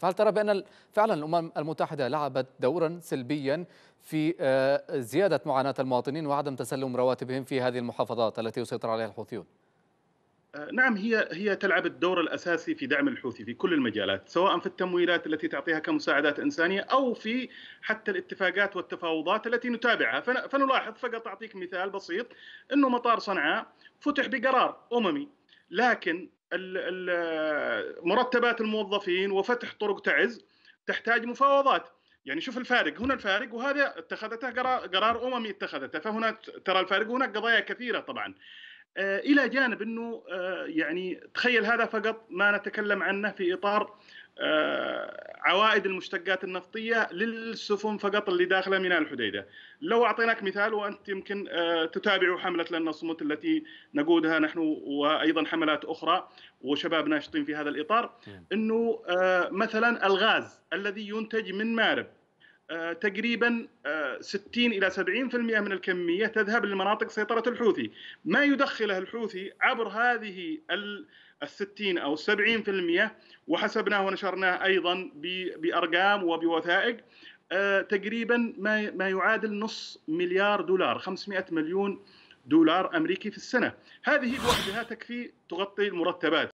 فهل ترى بأن فعلا الأمم المتحدة لعبت دورا سلبيا في آه، زيادة معاناة المواطنين وعدم تسلم رواتبهم في هذه المحافظات التي يسيطر عليها الحوثيون؟ آه، نعم هي هي تلعب الدور الاساسي في دعم الحوثي في كل المجالات، سواء في التمويلات التي تعطيها كمساعدات انسانيه او في حتى الاتفاقات والتفاوضات التي نتابعها، فنلاحظ فقط اعطيك مثال بسيط انه مطار صنعاء فتح بقرار اممي، لكن آه، مرتبات الموظفين وفتح طرق تعز تحتاج مفاوضات، يعني شوف الفارق هنا الفارق وهذا اتخذته قرار اممي اتخذته، فهنا ترى الفارق هناك قضايا كثيره طبعا. آه، الى جانب انه آه، يعني تخيل هذا فقط ما نتكلم عنه في اطار آه، عوائد المشتقات النفطيه للسفن فقط اللي داخله ميناء الحديده. لو اعطيناك مثال وانت يمكن تتابع حمله لنا الصمت التي نقودها نحن وايضا حملات اخرى وشباب ناشطين في هذا الاطار نعم. انه مثلا الغاز الذي ينتج من مارب آه، تقريبا 60 آه، الى 70% من الكميه تذهب لمناطق سيطره الحوثي، ما يدخله الحوثي عبر هذه ال 60 او 70% وحسبناه ونشرناه ايضا بارقام وبوثائق آه، تقريبا ما ما يعادل نص مليار دولار 500 مليون دولار امريكي في السنه، هذه بوحدها تكفي تغطي المرتبات.